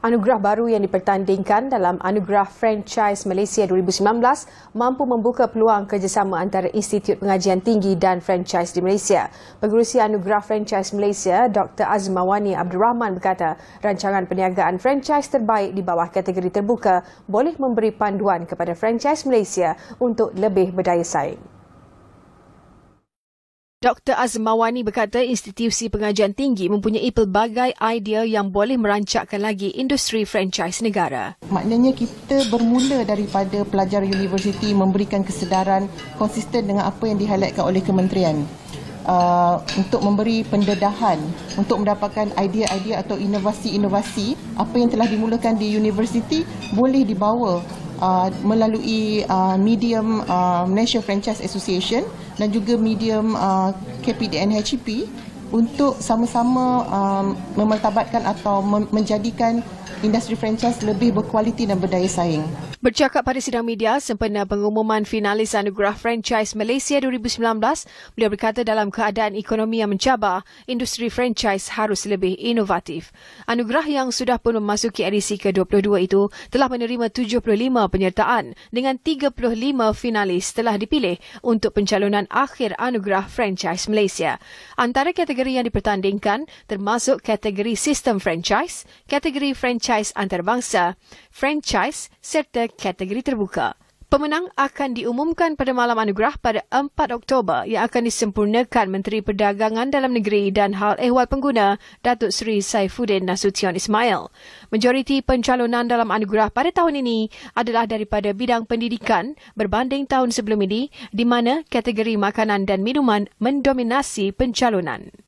Anugerah baru yang dipertandingkan dalam Anugerah Franchise Malaysia 2019 mampu membuka peluang kerjasama antara Institut Pengajian Tinggi dan Franchise di Malaysia. Pengurusi Anugerah Franchise Malaysia, Dr. Azmawani Abdul Rahman berkata, rancangan perniagaan franchise terbaik di bawah kategori terbuka boleh memberi panduan kepada Franchise Malaysia untuk lebih berdaya saing. Dr. Azmawani berkata institusi pengajian tinggi mempunyai pelbagai idea yang boleh merancakkan lagi industri franchise negara. Maknanya kita bermula daripada pelajar universiti memberikan kesedaran konsisten dengan apa yang dihalatkan oleh kementerian uh, untuk memberi pendedahan, untuk mendapatkan idea-idea atau inovasi-inovasi apa yang telah dimulakan di universiti boleh dibawa Uh, melalui uh, medium uh, National Franchise Association dan juga medium uh, KPDN HEP untuk sama-sama um, memertabatkan atau menjadikan industri franchise lebih berkualiti dan berdaya saing. Bercakap pada sidang media sempena pengumuman finalis anugerah franchise Malaysia 2019, beliau berkata dalam keadaan ekonomi yang mencabar, industri franchise harus lebih inovatif. Anugerah yang sudah pun memasuki edisi ke-22 itu telah menerima 75 penyertaan dengan 35 finalis telah dipilih untuk pencalonan akhir anugerah franchise Malaysia. Antara kategori yang dipertandingkan termasuk kategori sistem franchise, kategori franchise antarabangsa, franchise serta kategori terbuka. Pemenang akan diumumkan pada malam anugerah pada 4 Oktober yang akan disempurnakan Menteri Perdagangan Dalam Negeri dan Hal Ehwal Pengguna Datuk Seri Saifuddin Nasution Ismail. Majoriti pencalonan dalam anugerah pada tahun ini adalah daripada bidang pendidikan berbanding tahun sebelum ini di mana kategori makanan dan minuman mendominasi pencalonan.